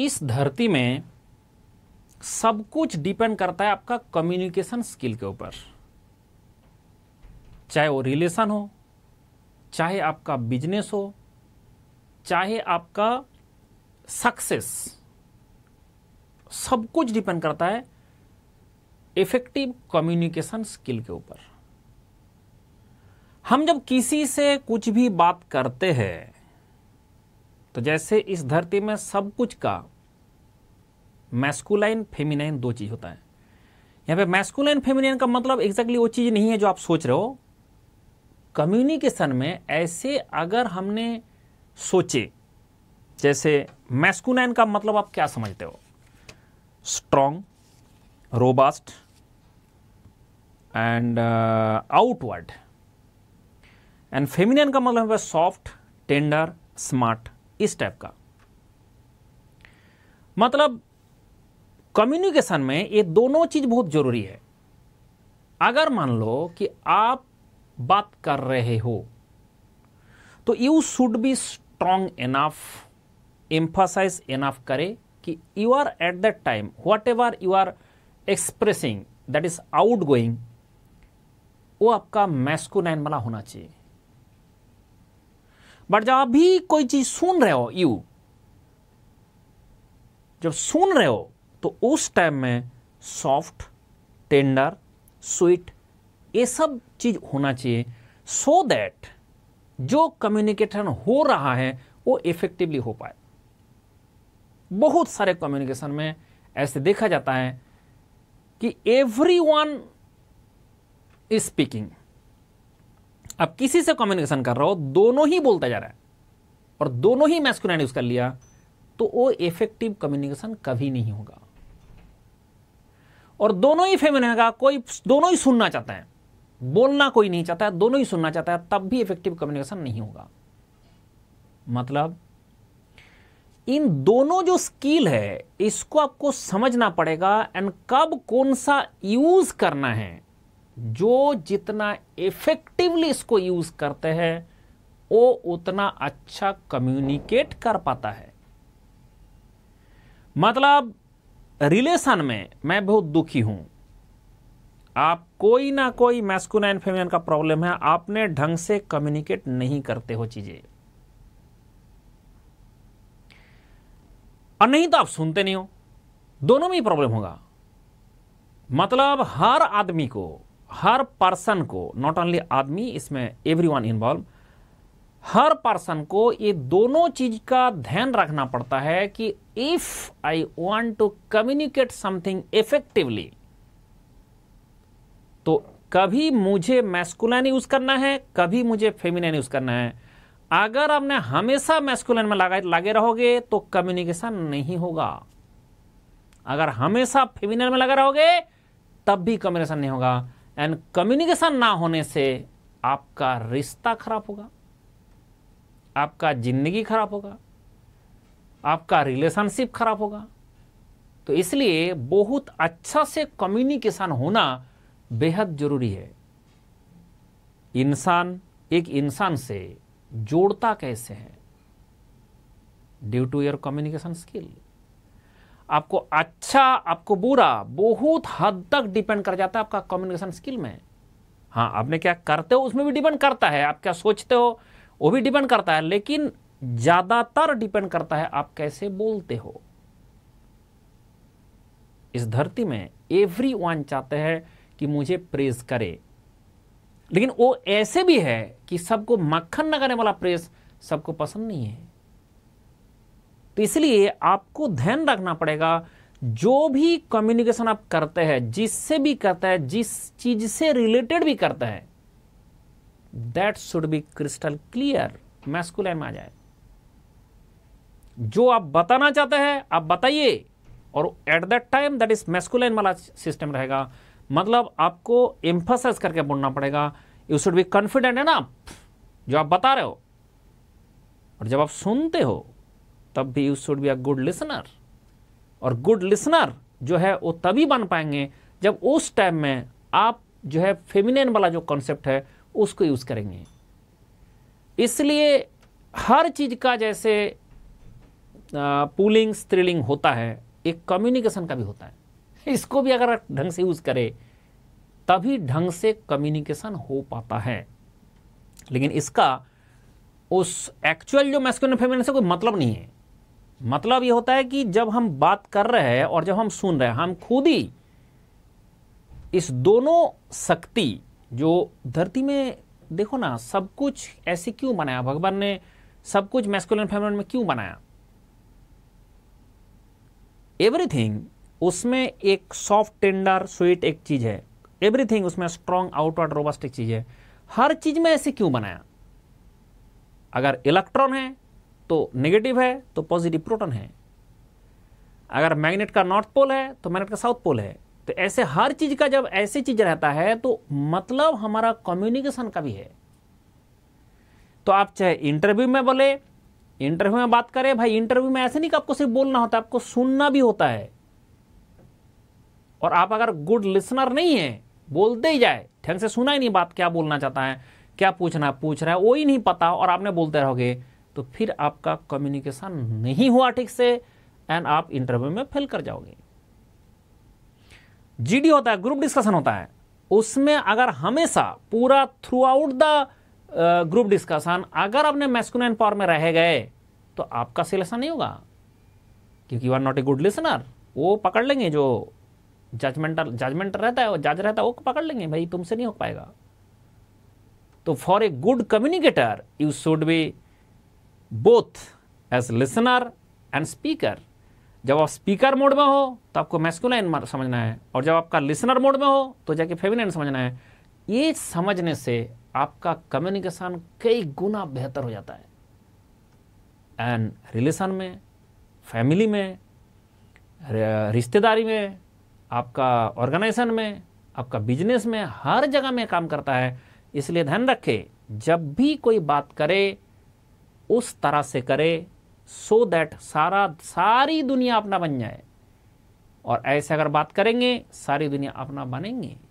इस धरती में सब कुछ डिपेंड करता है आपका कम्युनिकेशन स्किल के ऊपर चाहे वो रिलेशन हो चाहे आपका बिजनेस हो चाहे आपका सक्सेस सब कुछ डिपेंड करता है इफेक्टिव कम्युनिकेशन स्किल के ऊपर हम जब किसी से कुछ भी बात करते हैं तो जैसे इस धरती में सब कुछ का मैस्कुलाइन फेमिनाइन दो चीज होता है यहां पे मैस्कुलाइन फेमिनाइन का मतलब एग्जैक्टली वो चीज़ नहीं है जो आप सोच रहे हो कम्युनिकेशन में ऐसे अगर हमने सोचे जैसे मैस्कुलाइन का मतलब आप क्या समझते हो strong robust and outward and feminine का मतलब है सॉफ्ट टेंडर स्मार्ट इस टाइप का मतलब कम्युनिकेशन में ये दोनों चीज बहुत जरूरी है अगर मान लो कि आप बात कर रहे हो तो you should be strong enough emphasize enough करे कि you are at that time whatever you are expressing that is outgoing वो आपका मैस्कुलाइन वाला होना चाहिए बट जब अभी कोई चीज सुन रहे हो यू जब सुन रहे हो तो उस टाइम में सॉफ्ट टेंडर स्वीट ये सब चीज होना चाहिए सो so दैट जो कम्युनिकेशन हो रहा है वो इफेक्टिवली हो पाए बहुत सारे कम्युनिकेशन में ऐसे देखा जाता है कि एवरी वन इज स्पीकिंग अब किसी से कम्युनिकेशन कर रहा हो दोनों ही बोलता जा रहा है और दोनों ही मैस्कुलिन यूज कर लिया तो वो इफेक्टिव कम्युनिकेशन कभी नहीं होगा और दोनों ही फेमिन का कोई दोनों ही सुनना चाहता है बोलना कोई नहीं चाहता है दोनों ही सुनना चाहता है तब भी इफेक्टिव कम्युनिकेशन नहीं होगा मतलब इन दोनों जो स्किल है इसको आपको समझना पड़ेगा एंड कब कौन सा यूज करना है जो जितना इफेक्टिवली इसको यूज करते हैं वो उतना अच्छा कम्युनिकेट कर पाता है मतलब रिलेशन में मैं बहुत दुखी हूं आप कोई ना कोई मैस्कुल एंड फेमिन का प्रॉब्लम है आपने ढंग से कम्युनिकेट नहीं करते हो चीजें और नहीं तो आप सुनते नहीं हो दोनों में ही प्रॉब्लम होगा मतलब हर आदमी को हर पर्सन को नॉट ओनली आदमी इसमें एवरी वन इन्वॉल्व हर पर्सन को ये दोनों चीज का ध्यान रखना पड़ता है कि if I want to communicate something effectively तो कभी मुझे मैस्कुलन यूज करना है कभी मुझे फेमिनन यूज करना है अगर आपने हमेशा मैस्कुलन में लगा लगे रहोगे तो कम्युनिकेशन नहीं होगा अगर हमेशा फेमिनन में लगे रहोगे तब भी कम्युनिकेशन नहीं होगा एंड कम्युनिकेशन ना होने से आपका रिश्ता खराब होगा आपका जिंदगी खराब होगा आपका रिलेशनशिप खराब होगा तो इसलिए बहुत अच्छा से कम्युनिकेशन होना बेहद जरूरी है इंसान एक इंसान से जोड़ता कैसे है due to your communication skill आपको अच्छा आपको बुरा बहुत हद तक डिपेंड कर जाता है आपका कम्युनिकेशन स्किल में हाँ आपने क्या करते हो उसमें भी डिपेंड करता है आप क्या सोचते हो वो भी डिपेंड करता है लेकिन ज़्यादातर डिपेंड करता है आप कैसे बोलते हो इस धरती में एवरी वन चाहते हैं कि मुझे प्रेस करे लेकिन वो ऐसे भी है कि सबको मक्खन लगाने वाला प्रेस सबको पसंद नहीं है तो इसलिए आपको ध्यान रखना पड़ेगा जो भी कम्युनिकेशन आप करते हैं जिससे भी करते हैं जिस चीज से रिलेटेड भी करता है that should be crystal clear masculine में आ जाए जो आप बताना चाहते हैं आप बताइए और at that time that is masculine वाला सिस्टम रहेगा मतलब आपको एम्फोसाइज करके बोलना पड़ेगा यू शुड बी कॉन्फिडेंट है ना जो आप बता रहे हो और जब आप सुनते हो तब भी you should be a good listener और गुड लिसनर जो है वो तभी बन पाएंगे जब उस टाइम में आप जो है फेमिनिन वाला जो कॉन्सेप्ट है उसको यूज़ करेंगे इसलिए हर चीज़ का जैसे पुलिंग स्त्रीलिंग होता है एक कम्युनिकेशन का भी होता है इसको भी अगर ढंग से यूज़ करें तभी ढंग से कम्युनिकेशन हो पाता है लेकिन इसका उस एक्चुअल जो मैस्कुलिन फेमिनिन से कोई मतलब नहीं है मतलब ये होता है कि जब हम बात कर रहे हैं और जब हम सुन रहे हैं हम खुद ही इस दोनों शक्ति जो धरती में देखो ना सब कुछ ऐसे क्यों बनाया भगवान ने सब कुछ मैस्कुलिन फेमिनिन में क्यों बनाया एवरीथिंग उसमें एक सॉफ्ट टेंडर स्वीट एक चीज़ है एवरीथिंग उसमें स्ट्रॉन्ग आउटवर्ड रोबस्ट एक चीज़ है हर चीज़ में ऐसे क्यों बनाया अगर इलेक्ट्रॉन है तो नेगेटिव है तो पॉजिटिव प्रोटॉन है अगर मैग्नेट का नॉर्थ पोल है तो मैग्नेट का साउथ पोल है तो ऐसे हर चीज़ का जब ऐसे चीज़ रहता है तो मतलब हमारा कम्युनिकेशन का भी है तो आप चाहे इंटरव्यू में बोले इंटरव्यू में बात करें भाई इंटरव्यू में ऐसे नहीं कि आपको सिर्फ बोलना होता है आपको सुनना भी होता है और आप अगर गुड लिसनर नहीं है बोलते ही जाए ढंग से सुना ही नहीं बात क्या बोलना चाहता है क्या पूछना पूछ रहा है वो ही नहीं पता और आपने बोलते रहोगे तो फिर आपका कम्युनिकेशन नहीं हुआ ठीक से एंड आप इंटरव्यू में फेल कर जाओगे जीडी होता है ग्रुप डिस्कशन होता है उसमें अगर हमेशा पूरा throughout the group discussion अगर अपने मैस्कुलिन पावर में रह गए तो आपका सिलेक्शन नहीं होगा क्योंकि you are not a good listener वो पकड़ लेंगे जो जजमेंटल जजमेंट रहता है जज रहता है वो पकड़ लेंगे भाई तुमसे नहीं हो पाएगा तो for a good communicator you should be both as listener and speaker जब आप स्पीकर मोड में हो तो आपको मैस्कुलाइन समझना है और जब आपका लिसनर मोड में हो तो जाके फेमिनाइन समझना है ये समझने से आपका कम्युनिकेशन कई गुना बेहतर हो जाता है एंड रिलेशन में फैमिली में रिश्तेदारी में आपका ऑर्गेनाइजेशन में आपका बिजनेस में हर जगह में काम करता है इसलिए ध्यान रखें जब भी कोई बात करे उस तरह से करे सो so दैट सारा सारी दुनिया अपना बन जाए और ऐसे अगर बात करेंगे सारी दुनिया अपना बनेंगे